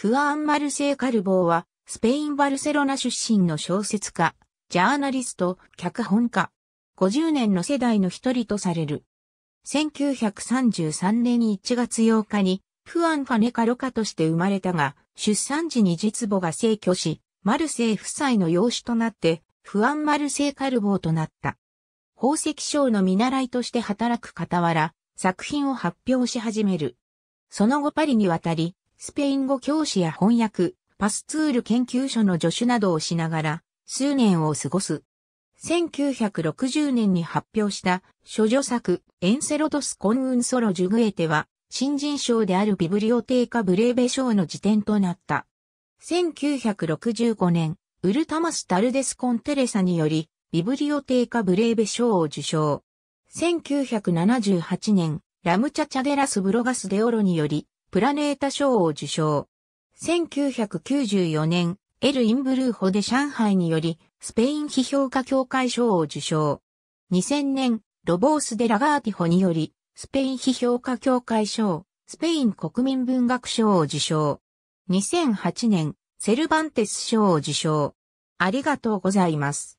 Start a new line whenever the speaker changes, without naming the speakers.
フアン・マルセイ・カルボーは、スペイン・バルセロナ出身の小説家、ジャーナリスト、脚本家。50年の世代の一人とされる。1933年1月8日に、フアン・ファネ・カロカとして生まれたが、出産時に実母が逝去し、マルセイ夫妻の養子となって、フアン・マルセイ・カルボーとなった。宝石商の見習いとして働く傍ら、作品を発表し始める。その後パリに渡り、スペイン語教師や翻訳、パスツール研究所の助手などをしながら、数年を過ごす。1960年に発表した、処女作、エンセロドス・コン・ウン・ソロ・ジュグエテは、新人賞であるビブリオテーカ・ブレーベ賞の辞典となった。1965年、ウルタマス・タルデス・コンテレサにより、ビブリオテーカ・ブレーベ賞を受賞。1978年、ラムチャチャデラス・ブロガス・デオロにより、プラネータ賞を受賞。1994年、エル・インブルーホで上海により、スペイン批評家協会賞を受賞。2000年、ロボース・デ・ラガーティホにより、スペイン批評家協会賞、スペイン国民文学賞を受賞。2008年、セルバンテス賞を受賞。ありがとうございます。